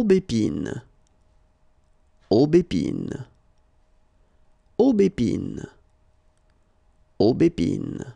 Aubépine. Aubépine. Aubépine. Aubépine.